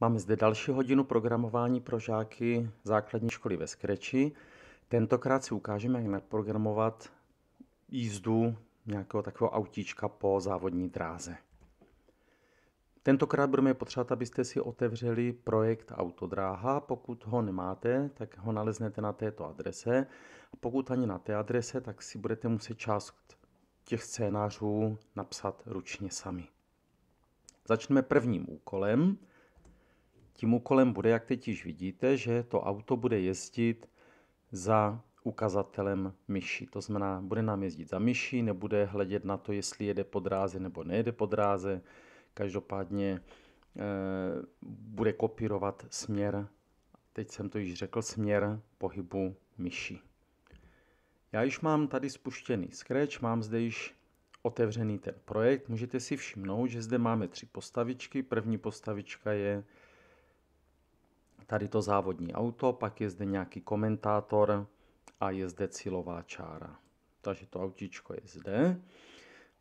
Máme zde další hodinu programování pro žáky základní školy ve Skreči. Tentokrát si ukážeme, jak naprogramovat jízdu nějakého takového autíčka po závodní dráze. Tentokrát budeme potřebovat, abyste si otevřeli projekt Autodráha. Pokud ho nemáte, tak ho naleznete na této adrese. Pokud ani na té adrese, tak si budete muset část těch scénářů napsat ručně sami. Začneme prvním úkolem – tím úkolem bude, jak teď již vidíte, že to auto bude jezdit za ukazatelem myši. To znamená, bude nám jezdit za myši, nebude hledět na to, jestli jede po dráze nebo nejede po dráze. Každopádně e, bude kopírovat směr, teď jsem to již řekl, směr pohybu myši. Já již mám tady spuštěný Scratch, mám zde již otevřený ten projekt. Můžete si všimnout, že zde máme tři postavičky. První postavička je tady to závodní auto, pak je zde nějaký komentátor a je zde cílová čára. Takže to autíčko je zde.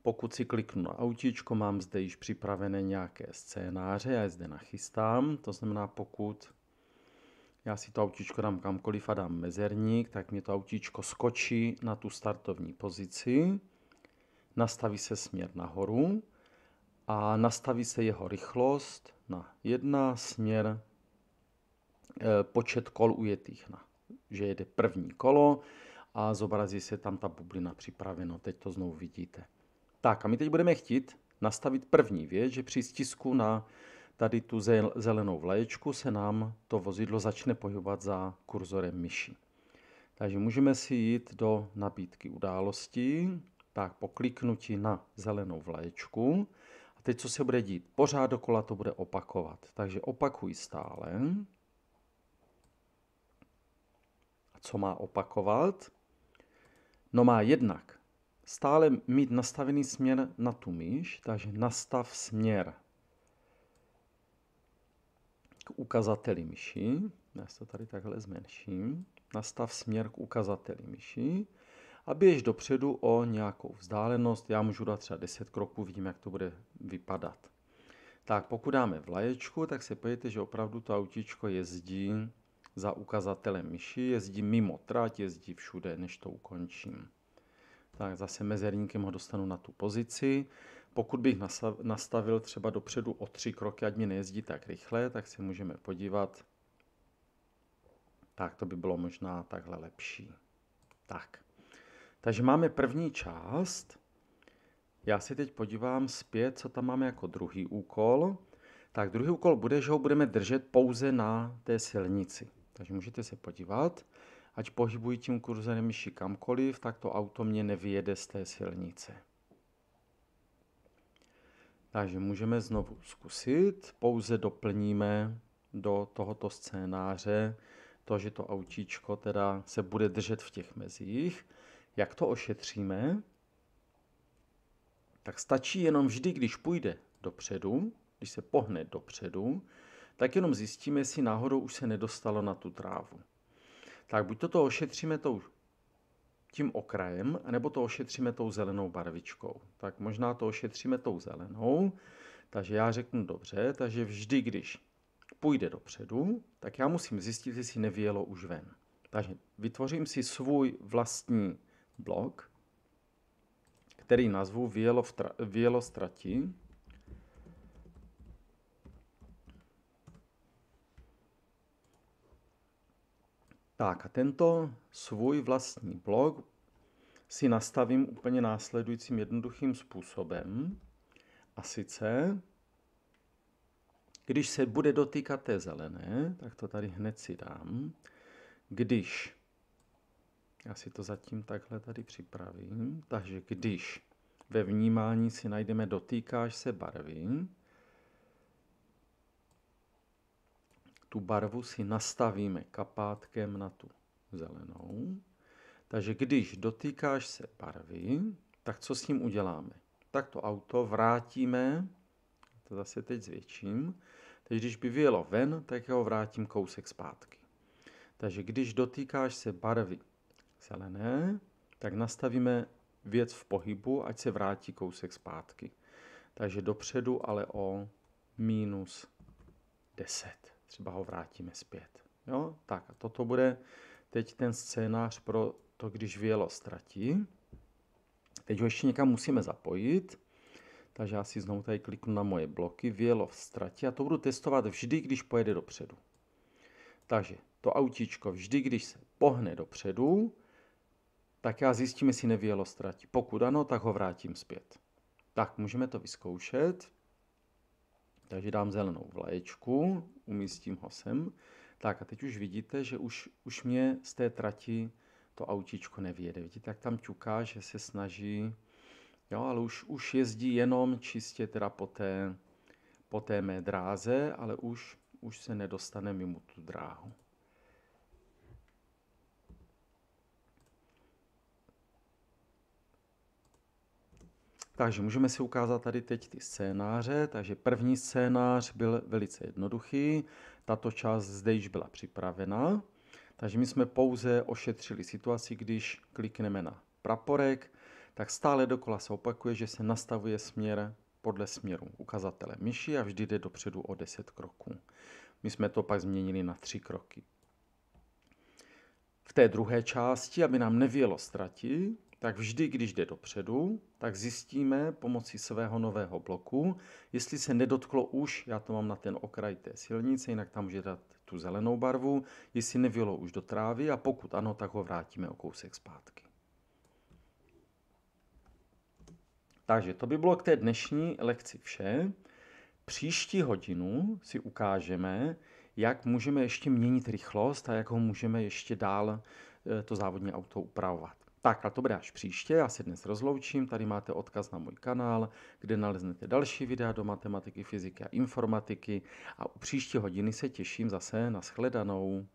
Pokud si kliknu na autíčko, mám zde již připravené nějaké scénáře, já je zde nachystám, to znamená pokud já si to autíčko dám kamkoliv a dám mezerník, tak mě to autíčko skočí na tu startovní pozici, nastaví se směr nahoru a nastaví se jeho rychlost na jedna směr Eh, počet kol ujetých na, že jede první kolo a zobrazí se tam ta bublina připraveno. Teď to znovu vidíte. Tak a my teď budeme chtít nastavit první věc, že při stisku na tady tu zelenou vlaječku se nám to vozidlo začne pohybovat za kurzorem myši. Takže můžeme si jít do nabídky událostí, tak po kliknutí na zelenou vlaječku. A teď co se bude dít? Pořád dokola to bude opakovat. Takže opakuj stále. A co má opakovat? No má jednak stále mít nastavený směr na tu myš, takže nastav směr k ukazateli myši. Já to tady takhle zmenším. Nastav směr k ukazateli myši a běž dopředu o nějakou vzdálenost. Já můžu dát třeba 10 kroků, vidím, jak to bude vypadat. Tak pokud dáme vlaječku, tak se podívejte, že opravdu to autičko jezdí za ukazatelem myši, jezdí mimo trať, jezdí všude, než to ukončím. Tak zase mezerníkem ho dostanu na tu pozici. Pokud bych nastavil třeba dopředu o tři kroky, ať mi nejezdí tak rychle, tak se můžeme podívat. Tak to by bylo možná takhle lepší. Tak. Takže máme první část. Já si teď podívám zpět, co tam máme jako druhý úkol. Tak druhý úkol bude, že ho budeme držet pouze na té silnici. Takže můžete se podívat, ať pohybuji tím kurzem myši kamkoliv, tak to auto mě nevyjede z té silnice. Takže můžeme znovu zkusit, pouze doplníme do tohoto scénáře to, že to autíčko teda se bude držet v těch mezích. Jak to ošetříme? Tak stačí jenom vždy, když půjde dopředu, když se pohne dopředu, tak jenom zjistíme, jestli náhodou už se nedostalo na tu trávu. Tak buď to, ošetříme tou, tím okrajem, nebo to ošetříme tou zelenou barvičkou. Tak možná to ošetříme tou zelenou, takže já řeknu dobře, takže vždy, když půjde dopředu, tak já musím zjistit, jestli nevyjelo už ven. Takže vytvořím si svůj vlastní blok, který nazvu vyjelo, v tra- vyjelo Tak a tento svůj vlastní blog si nastavím úplně následujícím jednoduchým způsobem. A sice, když se bude dotýkat té zelené, tak to tady hned si dám. Když, já si to zatím takhle tady připravím, takže když ve vnímání si najdeme dotýkáš se barvy, tu barvu si nastavíme kapátkem na tu zelenou. Takže když dotýkáš se barvy, tak co s ním uděláme? Tak to auto vrátíme, to zase teď zvětším, takže když by vyjelo ven, tak ho vrátím kousek zpátky. Takže když dotýkáš se barvy zelené, tak nastavíme věc v pohybu, ať se vrátí kousek zpátky. Takže dopředu ale o minus 10 třeba ho vrátíme zpět. Jo? Tak a toto bude teď ten scénář pro to, když vělo ztratí. Teď ho ještě někam musíme zapojit, takže já si znovu tady kliknu na moje bloky, vělo ztratí a to budu testovat vždy, když pojede dopředu. Takže to autíčko vždy, když se pohne dopředu, tak já zjistím, jestli nevělo ztratí. Pokud ano, tak ho vrátím zpět. Tak, můžeme to vyzkoušet. Takže dám zelenou vlaječku, umístím ho sem. Tak a teď už vidíte, že už, už mě z té trati to autíčko nevěde. Vidíte, jak tam ťuká, že se snaží, jo, ale už, už jezdí jenom čistě teda po té, po té mé dráze, ale už, už se nedostane mimo tu dráhu. Takže můžeme si ukázat tady teď ty scénáře. Takže první scénář byl velice jednoduchý. Tato část zde již byla připravena. Takže my jsme pouze ošetřili situaci, když klikneme na praporek, tak stále dokola se opakuje, že se nastavuje směr podle směru ukazatele myši a vždy jde dopředu o 10 kroků. My jsme to pak změnili na 3 kroky. V té druhé části, aby nám nevělo ztratit, tak vždy, když jde dopředu, tak zjistíme pomocí svého nového bloku, jestli se nedotklo už, já to mám na ten okraj té silnice, jinak tam může dát tu zelenou barvu, jestli nevělo už do trávy a pokud ano, tak ho vrátíme o kousek zpátky. Takže to by bylo k té dnešní lekci vše. Příští hodinu si ukážeme, jak můžeme ještě měnit rychlost a jak ho můžeme ještě dál eh, to závodní auto upravovat. Tak a to bude až příště, já se dnes rozloučím, tady máte odkaz na můj kanál, kde naleznete další videa do matematiky, fyziky a informatiky a u příští hodiny se těším zase na shledanou.